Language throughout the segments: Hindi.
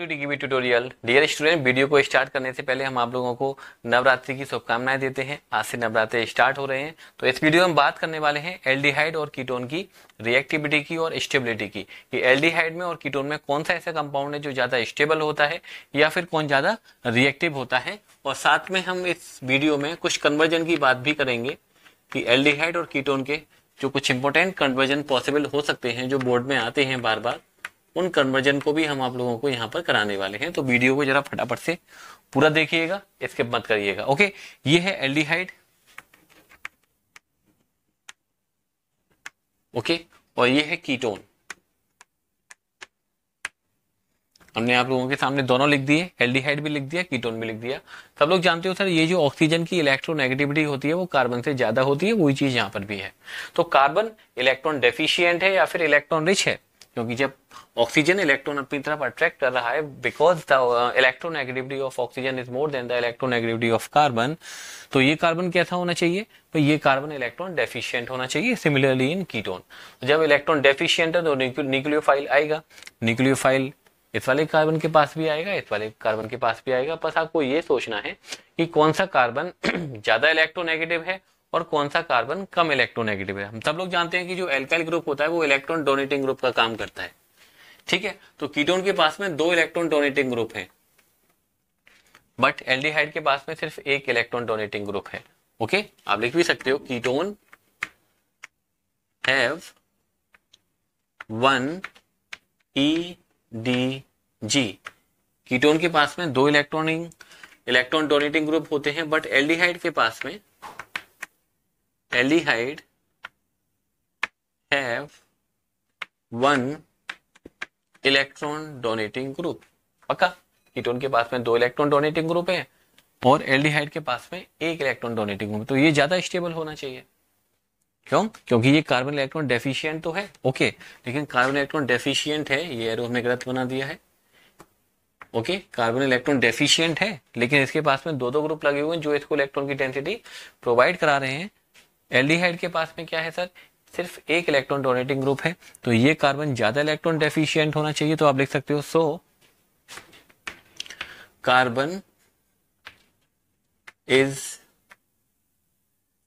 To DGB tutorial dear student video को स्टार्ट करने से पहले हम आप लोगों को नवरात्रि की शुभकामनाएं देते हैं आज से नवरात्रे स्टार्ट हो रहे हैं तो इस वीडियो में हम बात करने वाले हैं एल्डिहाइड और कीटोन की रिएक्टिविटी की और स्टेबिलिटी की कि एल्डिहाइड में और कीटोन में कौन सा ऐसा कंपाउंड है जो ज्यादा स्टेबल होता है या फिर कौन ज्यादा रिएक्टिव होता है और साथ में हम इस वीडियो में कुछ कन्वर्जन की बात भी करेंगे कि एल्डिहाइड और कीटोन के जो कुछ इंपोर्टेंट कन्वर्जन पॉसिबल हो सकते हैं जो बोर्ड में आते हैं बार बार उन कन्वर्जन को भी हम आप लोगों को यहाँ पर कराने वाले हैं तो वीडियो को जरा फटाफट से पूरा देखिएगा इसके मत करिएगा ओके ये है एल्डिहाइड ओके और ये है कीटोन हमने आप लोगों के सामने दोनों लिख दिए एल्डिहाइड भी लिख दिया कीटोन भी लिख दिया सब तो लोग जानते हो सर ये जो ऑक्सीजन की इलेक्ट्रोनेगेटिविटी होती है वो कार्बन से ज्यादा होती है वही चीज यहां पर भी है तो कार्बन इलेक्ट्रॉन डेफिशिएंट है या फिर इलेक्ट्रॉन रिच है क्योंकि जब ऑक्सीजन इलेक्ट्रॉन अपनी तरफ अट्रैक्ट कर रहा है because the electronegativity of oxygen is more than the electronegativity of carbon तो ये कार्बन कैसा होना चाहिए तो ये कार्बन इलेक्ट्रॉन डेफिशिएंट होना चाहिए सिमिलरली इन कीटोन जब इलेक्ट्रॉन डेफिशिएंट है तो न्यूक्लियोफाइल आएगा न्यूक्लियोफाइल इस वाले कार्बन के पास भी आएगा इस वाले कार्बन के पास भी आएगा बस आपको ये सोचना है कि कौन सा कार्बन ज्यादा इलेक्ट्रोनेगेटिव है और कौन सा कार्बन कम इलेक्ट्रोनेगेटिव है हम सब लोग जानते हैं कि जो एल्काइल ग्रुप होता है वो इलेक्ट्रॉन डोनेटिंग ग्रुप का काम करता है ठीक है तो कीटोन के पास में दो इलेक्ट्रॉन डोनेटिंग ग्रुप है बट एल्डिहाइड के पास में सिर्फ एक इलेक्ट्रॉन डोनेटिंग ग्रुप है ओके आप लिख भी सकते हो ketone have one E D G ketone के पास में दो इलेक्ट्रॉनिंग इलेक्ट्रॉन डोनेटिंग ग्रुप होते हैं बट एल्डिहाइड के पास में aldehyde have one electron donating group पक्का कीटोन के पास में दो इलेक्ट्रॉन डोनेटिंग ग्रुप है और एल्डिहाइड के पास में एक इलेक्ट्रॉन डोनेटिंग ग्रुप तो ये ज्यादा स्टेबल होना चाहिए क्यों क्योंकि ये कार्बन इलेक्ट्रॉन डेफिशिएंट तो है ओके लेकिन कार्बन इलेक्ट्रॉन डेफिशिएंट है ये एरो हमने गलत बना दिया है ओके कार्बन इलेक्ट्रॉन डेफिशिएंट है लेकिन इसके पास में दो दो ग्रुप लगे हुए हैं जो इसको इलेक्ट्रॉन की डेंसिटी प्रोवाइड करा रहे हैं एल्डिहाइड के पास में क्या है सर सिर्फ एक इलेक्ट्रॉन डोनेटिंग ग्रुप है तो ये कार्बन ज्यादा इलेक्ट्रॉन डेफिशियंट होना चाहिए तो आप लिख सकते हो so carbon is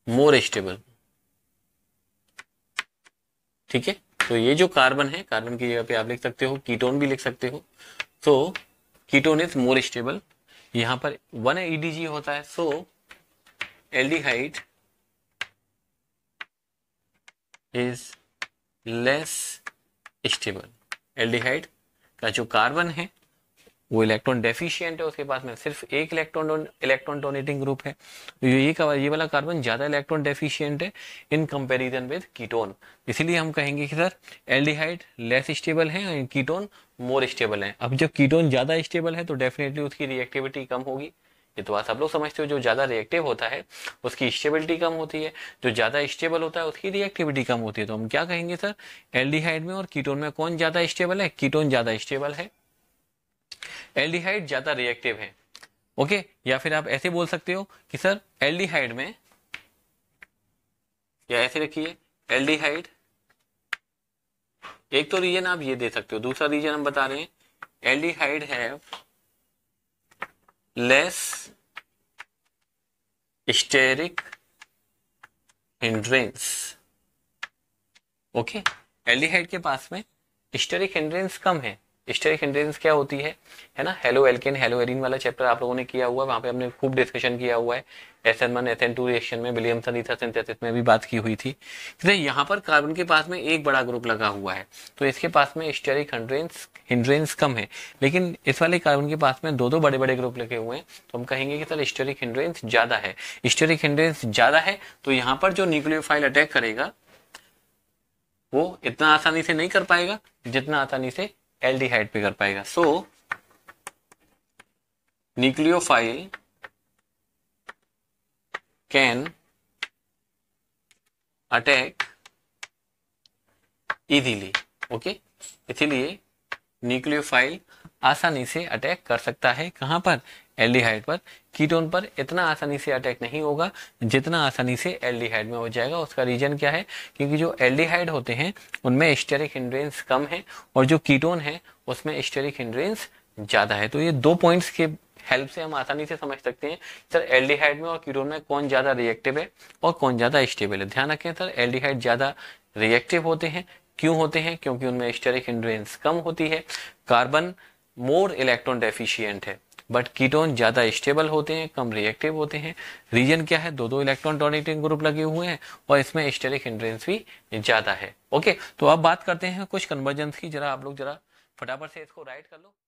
more stable ठीक है तो ये जो कार्बन है कार्बन की जगह पे आप लिख सकते हो कीटोन भी लिख सकते हो सो तो कीटोन इज मोर स्टेबल यहां पर वन एडीजी होता है so aldehyde is less stable aldehyde का जो कार्बन है वो इलेक्ट्रॉन डेफिशिएंट है उसके पास में सिर्फ एक इलेक्ट्रॉन इलेक्ट्रॉन डोनेटिंग ग्रुप है तो ये ये वाला कार्बन ज्यादा इलेक्ट्रॉन डेफिशिएंट है इन कंपैरिजन विद कीटोन इसीलिए हम कहेंगे कि सर एल्डिहाइड लेस स्टेबल है कीटोन मोर स्टेबल है अब जब कीटोन ज्यादा स्टेबल है तो डेफिनेटली उसकी रिएक्टिविटी कम होगी ये तो आप आप लोग समझते हो जो ज़्यादा रिएक्टिव होता है उसकी स्टेबिलिटी कम होती है जो ज़्यादा स्टेबल होता है उसकी रिएक्टिविटी कम होती है तो हम क्या कहेंगे सर एल्डिहाइड में और कीटोन में कौन ज़्यादा स्टेबल है कीटोन ज़्यादा स्टेबल है एल्डिहाइड ज़्यादा रिएक्टिव है ओके या फिर आप ऐसे बोल सकते हो कि सर एल्डिहाइड में या ऐसे रखिए एल्डिहाइड एक तो रीजन आप ये दे सकते हो दूसरा रीजन हम बता रहे हैं aldehyde have less steric hindrance okay okay? Aldehyde के पास में स्टेरिक हिंड्रेंस कम है स्टेरिक हिंड्रेंस क्या होती है है ना हेलो एल्केन हेलो एरिन वाला चैप्टर आप लोगों ने किया हुआ है वहाँ पे हमने खूब डिस्कशन किया हुआ है S N one S N two reaction में विलियमसन ईथा सिंथेसिस में भी बात की हुई थी तो यहाँ पर कार्बन के पास में एक बड़ा ग्रुप लगा हुआ है तो इसके पास में स्टेरिक हंड्रेंस हिंड्रेंस कम है लेकिन इस वाले कार्बन के पास में दो दो बड़े बड़े ग्रुप लगे हुए हैं तो हम कहेंगे कि सर स्टेरिक हिंड्रेंस ज्यादा है स्टेरिक हिंड्रेंस ज्यादा है तो यहाँ पर जो न्यूक्लियोफाइल अटैक करेगा वो इतना आसानी से नहीं कर पाएगा जितना आसानी से एल्डिहाइड पे कर पाएगा so nucleophile can attack easily okay इसीलिए न्यूक्लियोफाइल आसानी से अटैक कर सकता है कहां पर एल्डिहाइड पर कीटोन पर इतना आसानी से अटैक नहीं होगा जितना आसानी से एल्डिहाइड में हो जाएगा उसका रीजन क्या है क्योंकि जो एल्डिहाइड होते हैं उनमें स्टेरिक हिंड्रेंस कम है और जो कीटोन है उसमें स्टेरिक हिंड्रेंस ज़्यादा है तो ये दो पॉइंट्स के हेल्प से हम आसानी से समझ सकते हैं सर एल्डिहाइड में और कीटोन में कौन ज़्यादा रिएक्टिव है और कौन ज़्यादा स्टेबल है ध्यान रखें सर एल्डिहाइड ज़्यादा रिएक्टिव होते हैं क्यों होते हैं क्योंकि उनमें स्टेरिक हिंड्रेंस कम होती है कार्बन मोर इलेक्ट्रॉन डेफिशियंट है बट कीटोन ज़्यादा स्टेबल होते हैं कम रिएक्टिव होते हैं रीजन क्या है दो दो इलेक्ट्रॉन डोनेटिंग ग्रुप लगे हुए हैं और इसमें स्टेरिक हिंड्रेंस भी ज़्यादा है ओके तो अब बात करते हैं कुछ कन्वर्जेंस की जरा आप लोग जरा फटाफट से इसको राइट कर लो